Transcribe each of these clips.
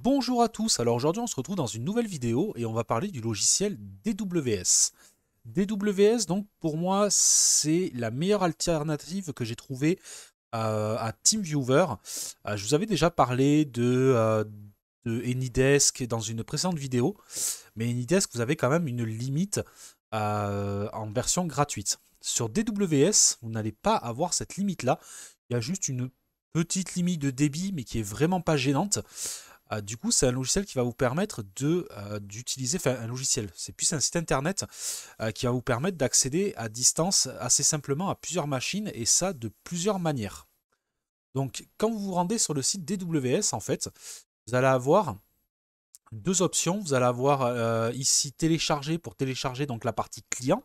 Bonjour à tous, alors aujourd'hui on se retrouve dans une nouvelle vidéo et on va parler du logiciel DWS. DWS donc pour moi c'est la meilleure alternative que j'ai trouvée euh, à TeamViewer. Euh, je vous avais déjà parlé euh, de, Anydesk dans une précédente vidéo, mais Anydesk vous avez quand même une limite en version gratuite. Sur DWS vous n'allez pas avoir cette limite là, il y a juste une petite limite de débit mais qui est vraiment pas gênante. Ah, du coup, c'est un logiciel qui va vous permettre de euh, d'utiliser, enfin un logiciel, c'est plus un site internet euh, qui va vous permettre d'accéder à distance assez simplement à plusieurs machines et ça de plusieurs manières. Donc, quand vous vous rendez sur le site DWS, en fait, vous allez avoir deux options. Vous allez avoir euh, ici télécharger pour télécharger donc la partie client.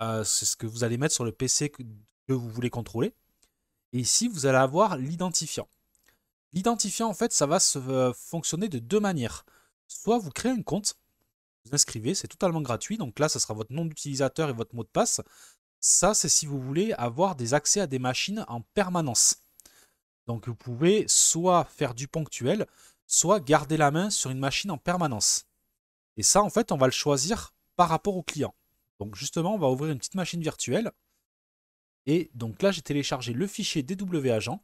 c'est ce que vous allez mettre sur le PC que vous voulez contrôler. Et ici, vous allez avoir l'identifiant. L'identifiant, en fait, ça va se, euh, fonctionner de deux manières. Soit vous créez un compte, vous inscrivez, c'est totalement gratuit. Donc là, ça sera votre nom d'utilisateur et votre mot de passe. Ça, c'est si vous voulez avoir des accès à des machines en permanence. Donc vous pouvez soit faire du ponctuel, soit garder la main sur une machine en permanence. Et ça, en fait, on va le choisir par rapport au client. Donc justement, on va ouvrir une petite machine virtuelle. Et donc là, j'ai téléchargé le fichier DWAgent.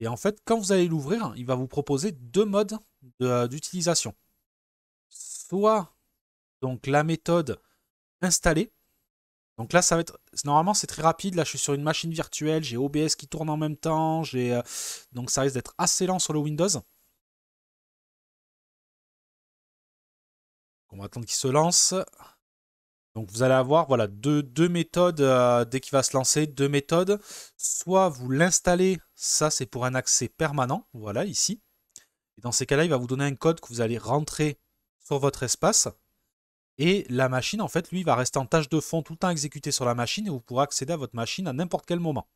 Et en fait, quand vous allez l'ouvrir, il va vous proposer deux modes euh, d'utilisation. Soit donc la méthode installée. Donc là, ça va être normalement c'est très rapide. Là, je suis sur une machine virtuelle, j'ai OBS qui tourne en même temps, euh, donc ça risque d'être assez lent sur le Windows. On va attendre qu'il se lance. Donc vous allez avoir voilà deux, deux méthodes euh, dès qu'il va se lancer, deux méthodes. Soit vous l'installez ça, c'est pour un accès permanent. Voilà, ici. Et dans ces cas-là, il va vous donner un code que vous allez rentrer sur votre espace. Et la machine, en fait, lui, va rester en tâche de fond tout le temps exécuté sur la machine et vous pourrez accéder à votre machine à n'importe quel moment.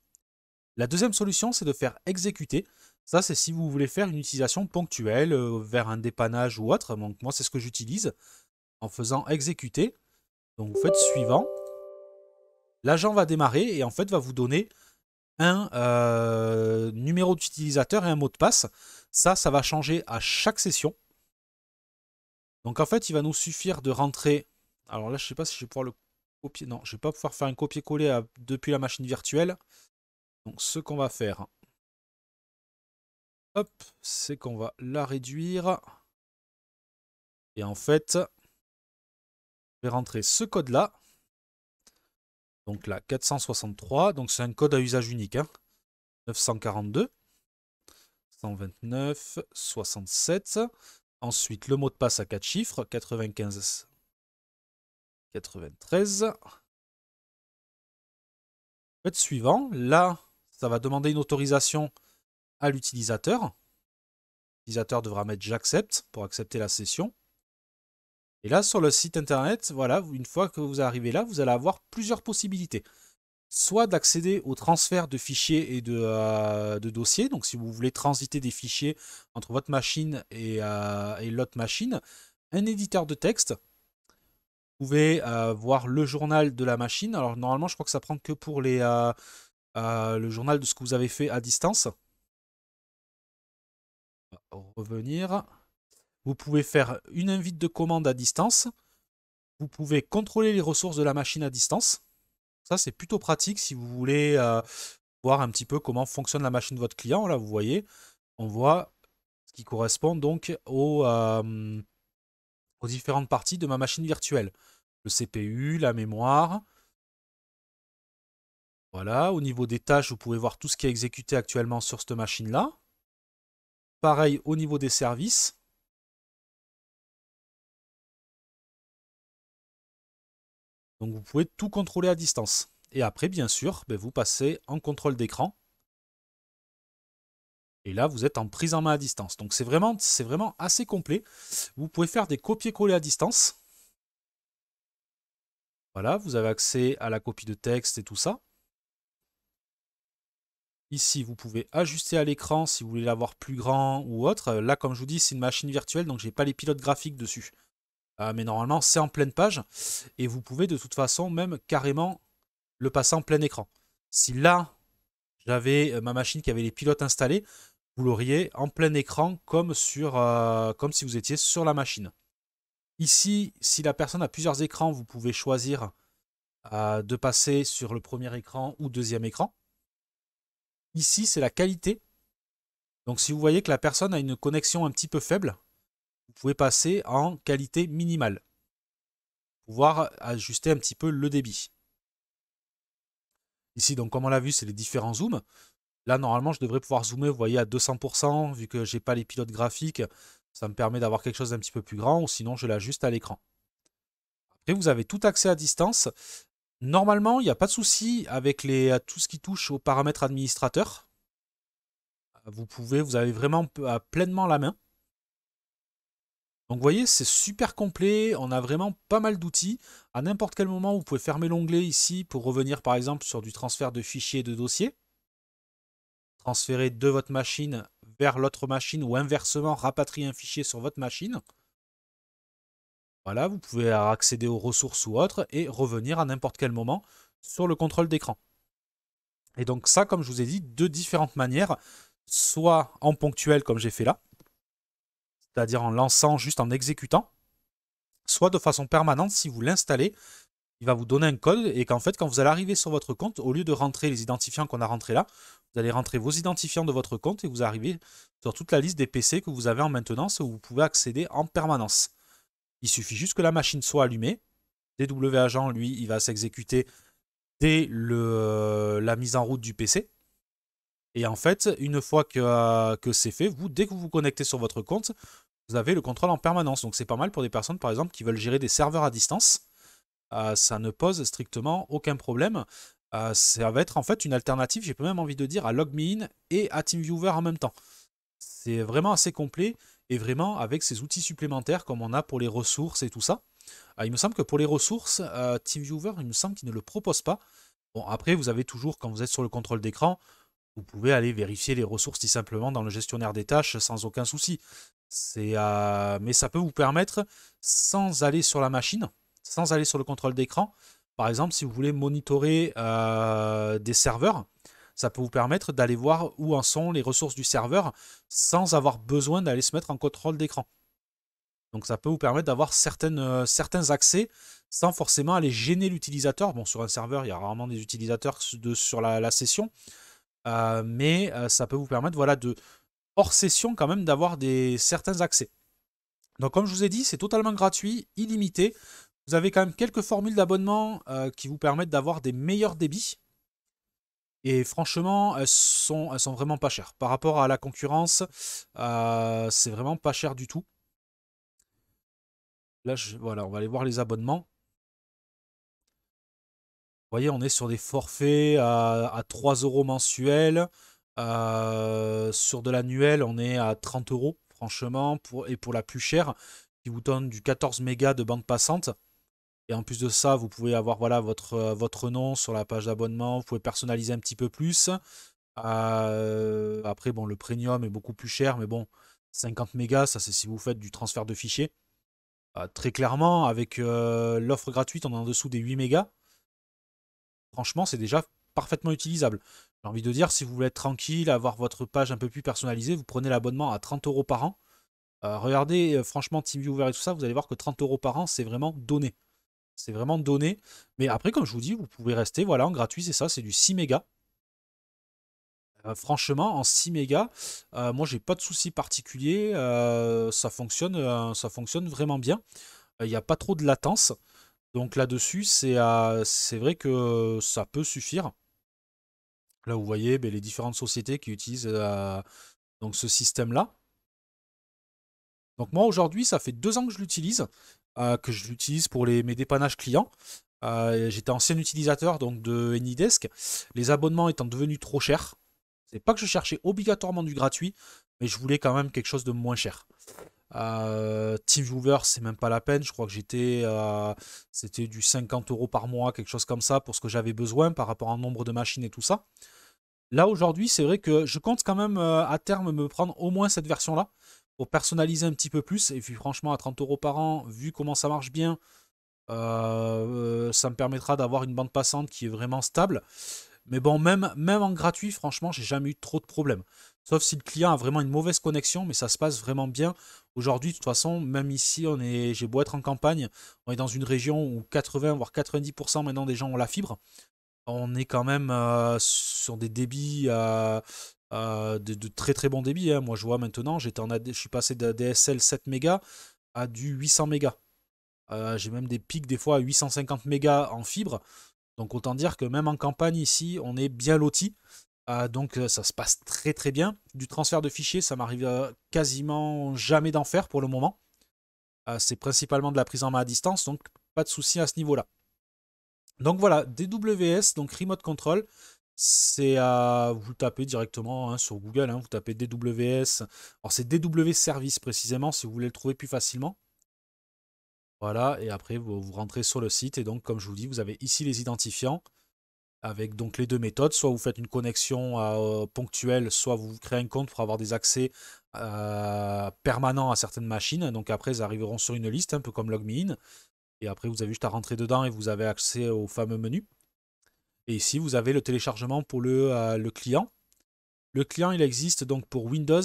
La deuxième solution, c'est de faire exécuter. Ça, c'est si vous voulez faire une utilisation ponctuelle euh, vers un dépannage ou autre. Donc, moi, c'est ce que j'utilise en faisant exécuter. Donc, vous faites suivant. L'agent va démarrer et en fait, va vous donner un euh, numéro d'utilisateur et un mot de passe. Ça, ça va changer à chaque session. Donc en fait, il va nous suffire de rentrer... Alors là, je ne sais pas si je vais pouvoir le copier. Non, je vais pas pouvoir faire un copier-coller depuis la machine virtuelle. Donc ce qu'on va faire, hop, c'est qu'on va la réduire. Et en fait, je vais rentrer ce code-là. Donc là, 463. Donc c'est un code à usage unique. 942. 129. 67. Ensuite, le mot de passe à 4 chiffres. 95. 93. Code suivant. Là, ça va demander une autorisation à l'utilisateur. L'utilisateur devra mettre j'accepte pour accepter la session. Et là, sur le site internet, voilà, une fois que vous arrivez là, vous allez avoir plusieurs possibilités. Soit d'accéder au transfert de fichiers et de, euh, dossiers. Donc, si vous voulez transiter des fichiers entre votre machine et, euh, l'autre machine, un éditeur de texte. Vous pouvez euh, voir le journal de la machine. Alors, normalement, je crois que ça prend que pour le journal de ce que vous avez fait à distance. revenir. Vous pouvez faire une invite de commande à distance. Vous pouvez contrôler les ressources de la machine à distance. Ça, c'est plutôt pratique si vous voulez euh, voir un petit peu comment fonctionne la machine de votre client. Là, vous voyez, on voit ce qui correspond donc aux, euh, aux différentes parties de ma machine virtuelle. Le CPU, la mémoire. Voilà, au niveau des tâches, vous pouvez voir tout ce qui est exécuté actuellement sur cette machine-là. Pareil au niveau des services. Donc vous pouvez tout contrôler à distance. Et après, bien sûr, ben, vous passez en contrôle d'écran. Et là, vous êtes en prise en main à distance. Donc c'est vraiment, vraiment assez complet. Vous pouvez faire des copier-coller à distance. Voilà, vous avez accès à la copie de texte et tout ça. Ici, vous pouvez ajuster à l'écran si vous voulez l'avoir plus grand ou autre. Là, comme je vous dis, c'est une machine virtuelle, donc je n'ai pas les pilotes graphiques dessus. Euh, mais normalement, c'est en pleine page. Et vous pouvez de toute façon même carrément le passer en plein écran. Si là, j'avais euh, ma machine qui avait les pilotes installés, vous l'auriez en plein écran comme, sur, euh, comme si vous étiez sur la machine. Ici, si la personne a plusieurs écrans, vous pouvez choisir de passer sur le premier écran ou deuxième écran. Ici, c'est la qualité. Donc si vous voyez que la personne a une connexion un petit peu faible, vous pouvez passer en qualité minimale. Pouvoir ajuster un petit peu le débit. Ici, donc comme on l'a vu, c'est les différents zooms. Là, normalement, je devrais pouvoir zoomer, vous voyez, à 200%, vu que j'ai pas les pilotes graphiques. Ça me permet d'avoir quelque chose d'un petit peu plus grand, ou sinon, je l'ajuste à l'écran. Après, vous avez tout accès à distance. Normalement, il n'y a pas de souci avec les, euh, tout ce qui touche aux paramètres administrateurs. Vous pouvez, vous avez vraiment euh, pleinement la main. Donc vous voyez, c'est super complet, on a vraiment pas mal d'outils. À n'importe quel moment, vous pouvez fermer l'onglet ici pour revenir par exemple sur du transfert de fichiers et de dossiers. Transférer de votre machine vers l'autre machine ou inversement rapatrier un fichier sur votre machine. Voilà, vous pouvez accéder aux ressources ou autres et revenir à n'importe quel moment sur le contrôle d'écran. Et donc ça, comme je vous ai dit, de différentes manières, soit en ponctuel comme j'ai fait là, c'est-à-dire en lançant juste en exécutant, soit de façon permanente si vous l'installez. Il va vous donner un code et qu'en fait, quand vous allez arriver sur votre compte, au lieu de rentrer les identifiants qu'on a rentrés là, vous allez rentrer vos identifiants de votre compte et vous arrivez sur toute la liste des PC que vous avez en maintenance où vous pouvez accéder en permanence. Il suffit juste que la machine soit allumée. DW Agent, lui, il va s'exécuter dès le, la mise en route du PC. Et en fait, une fois euh, que, c'est fait, vous, dès que vous vous connectez sur votre compte, vous avez le contrôle en permanence. Donc c'est pas mal pour des personnes, par exemple, qui veulent gérer des serveurs à distance. Euh, ça ne pose strictement aucun problème. Euh, ça va être en fait une alternative, j'ai même envie de dire, à LogMeIn et à TeamViewer en même temps. C'est vraiment assez complet et vraiment avec ces outils supplémentaires comme on a pour les ressources et tout ça. il me semble que pour les ressources, TeamViewer, il me semble qu'il ne le propose pas. Bon, après, vous avez toujours, quand vous êtes sur le contrôle d'écran, vous pouvez aller vérifier les ressources tout simplement dans le gestionnaire des tâches sans aucun souci. Euh, mais ça peut vous permettre, sans aller sur la machine, sans aller sur le contrôle d'écran, par exemple, si vous voulez monitorer euh, des serveurs, ça peut vous permettre d'aller voir où en sont les ressources du serveur sans avoir besoin d'aller se mettre en contrôle d'écran. Donc ça peut vous permettre d'avoir euh, certains accès sans forcément aller gêner l'utilisateur. Bon, sur un serveur, il y a rarement des utilisateurs sur la session, euh, mais euh, ça peut vous permettre voilà, de, hors session quand même, d'avoir certains accès. Donc comme je vous ai dit, c'est totalement gratuit, illimité. Vous avez quand même quelques formules d'abonnement euh, qui vous permettent d'avoir des meilleurs débits. Et franchement, elles sont, sont vraiment pas chères. Par rapport à la concurrence, c'est vraiment pas cher du tout. Là, voilà, on va aller voir les abonnements voyez, on est sur des forfaits à, à 3 euros mensuels. Euh, sur de l'annuel, on est à 30 euros, franchement, pour, et pour la plus chère, qui vous donne du 14 mégas de bande passante. Et en plus de ça, vous pouvez avoir voilà, votre, votre nom sur la page d'abonnement, vous pouvez personnaliser un petit peu plus. Euh, après, bon, le premium est beaucoup plus cher, mais bon, 50 mégas, ça c'est si vous faites du transfert de fichiers. Euh, très clairement, avec l'offre gratuite, on est en dessous des 8 mégas franchement, c'est déjà parfaitement utilisable. J'ai envie de dire, si vous voulez être tranquille, avoir votre page un peu plus personnalisée, vous prenez l'abonnement à 30 euros par an. Euh, regardez, euh, franchement, TeamViewer et tout ça, vous allez voir que 30 euros par an, c'est vraiment donné. C'est vraiment donné. Mais après, comme je vous dis, vous pouvez rester voilà, en gratuit, c'est ça, c'est du 6 mégas. Euh, franchement, en 6 mégas, moi j'ai pas de souci particulier. ça, fonctionne, ça fonctionne vraiment bien. Il n'y a pas trop de latence. Donc là-dessus, c'est euh, vrai que euh, ça peut suffire. Là, vous voyez ben, les différentes sociétés qui utilisent euh, donc ce système-là. Donc moi, aujourd'hui, ça fait deux ans que je l'utilise, que je l'utilise pour mes dépannages clients. J'étais ancien utilisateur donc, de AnyDesk. Les abonnements étant devenus trop chers, c'est pas que je cherchais obligatoirement du gratuit, mais je voulais quand même quelque chose de moins cher. Euh, Team TeamViewer, c'est même pas la peine. Je crois que j'étais, c'était du 50 euros par mois, quelque chose comme ça, pour ce que j'avais besoin par rapport au nombre de machines et tout ça. Là aujourd'hui, c'est vrai que je compte quand même euh, à terme me prendre au moins cette version-là pour personnaliser un petit peu plus. Et puis franchement, à 30 euros par an, vu comment ça marche bien, euh, ça me permettra d'avoir une bande passante qui est vraiment stable. Mais bon, même, même en gratuit, franchement, j'ai jamais eu trop de problèmes. Sauf si le client a vraiment une mauvaise connexion, mais ça se passe vraiment bien. Aujourd'hui, de toute façon, même ici, on est, j'ai beau être en campagne, on est dans une région où 80 voire 90% maintenant des gens ont la fibre. On est quand même euh, sur des débits euh, euh, de, très très bons débits. Hein. Moi, je vois maintenant, j'étais en je suis passé de DSL 7 mégas à du 800 mégas. j'ai même des pics des fois à 850 mégas en fibre. Donc autant dire que même en campagne ici, on est bien loti. Ah, donc euh, ça se passe très très bien. Du transfert de fichiers, ça m'arrive euh, quasiment jamais d'en faire pour le moment. Euh, c'est principalement de la prise en main à distance, donc pas de souci à ce niveau-là. Donc voilà, DWS, donc Remote Control, c'est à vous tapez directement hein, sur Google, hein, vous tapez DWS. Alors c'est DW Service précisément si vous voulez le trouver plus facilement. Voilà, et après vous, vous rentrez sur le site et donc comme je vous dis, vous avez ici les identifiants avec donc les deux méthodes. Soit vous faites une connexion euh, ponctuelle, soit vous créez un compte pour avoir des accès euh, permanents à certaines machines. Donc après, ils arriveront sur une liste, un peu comme LogMeIn. Et après, vous avez juste à rentrer dedans et vous avez accès au fameux menu. Et ici, vous avez le téléchargement pour le, euh, client. Le client, il existe donc pour Windows,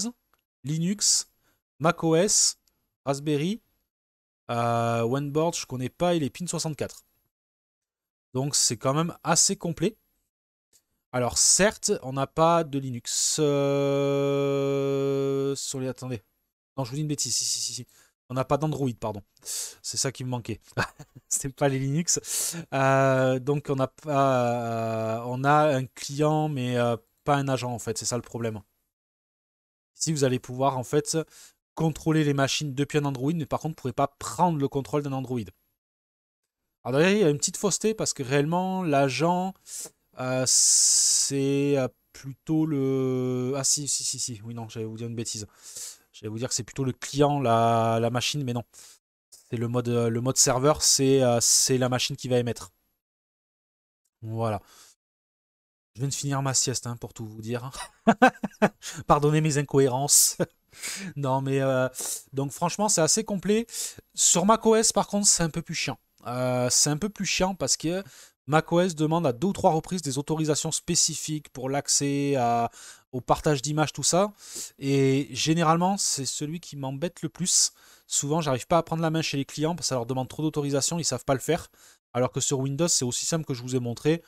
Linux, macOS, Raspberry, OneBoard, je ne connais pas, et les PIN64. Donc c'est quand même assez complet. Alors certes, on n'a pas de Linux. Euh, les... Attendez. Non, je vous dis une bêtise. On n'a pas d'Android, pardon. C'est ça qui me manquait. C'était pas les Linux. Euh, donc on a pas, euh, on a un client, mais pas un agent en fait. C'est ça le problème. Ici, vous allez pouvoir en fait contrôler les machines depuis un Android, mais par contre, vous ne pourrez pas prendre le contrôle d'un Android. Alors d'ailleurs il y a une petite fausseté parce que réellement, l'agent, euh, c'est euh, plutôt le... Ah si, si, si, si, oui, non, j'allais vous dire une bêtise. J'allais vous dire que c'est plutôt le client, la, machine, mais non. C'est le mode, le mode serveur, euh, c'est la machine qui va émettre. Voilà. Je viens de finir ma sieste, hein, pour tout vous dire. Pardonnez mes incohérences. non, mais donc franchement, c'est assez complet. Sur macOS, par contre, c'est un peu plus chiant. Euh, c'est un peu plus chiant parce que macOS demande à deux ou trois reprises des autorisations spécifiques pour l'accès au partage d'images, tout ça. Et généralement, c'est celui qui m'embête le plus. Souvent, j'arrive pas à prendre la main chez les clients parce que ça leur demande trop d'autorisation, ils savent pas le faire. Alors que sur Windows, c'est aussi simple que je vous ai montré.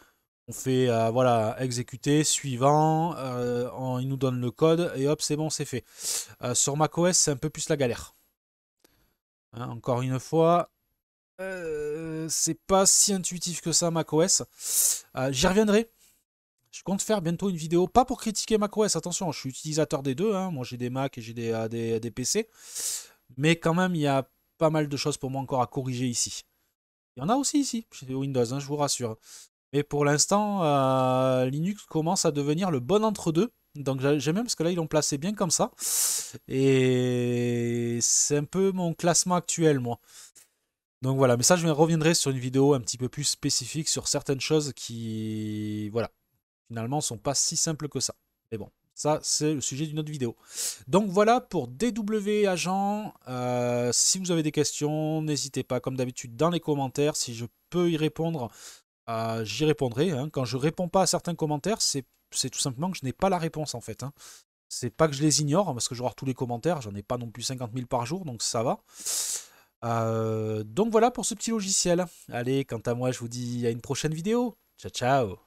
On fait euh, voilà, exécuter, suivant, euh, il nous donne le code et hop, c'est bon, c'est fait. Euh, sur macOS, c'est un peu plus la galère. Hein, encore une fois, euh, c'est pas si intuitif que ça macOS. OS euh, J'y reviendrai. Je compte faire bientôt une vidéo, pas pour critiquer macOS, attention, je suis utilisateur des deux, hein. moi j'ai des Mac et j'ai des, euh, des, PC, mais quand même il y a pas mal de choses pour moi encore à corriger ici. Il y en a aussi ici, chez Windows, hein, je vous rassure. Mais pour l'instant, Linux commence à devenir le bon entre-deux. Donc j'aime bien parce que là ils l'ont placé bien comme ça. Et c'est un peu mon classement actuel moi. Donc voilà, mais ça je reviendrai sur une vidéo un petit peu plus spécifique sur certaines choses qui, voilà, finalement sont pas si simples que ça. Mais bon, ça c'est le sujet d'une autre vidéo. Donc voilà pour DW Agent. Euh, si vous avez des questions, n'hésitez pas comme d'habitude dans les commentaires. Si je peux y répondre, euh, j'y répondrai. Hein. Quand je réponds pas à certains commentaires, c'est tout simplement que je n'ai pas la réponse en fait. Hein. C'est pas que je les ignore, parce que je vois tous les commentaires, j'en ai pas non plus 50 000 par jour, donc ça va. Euh, donc voilà pour ce petit logiciel. Allez, quant à moi, je vous dis à une prochaine vidéo. Ciao, ciao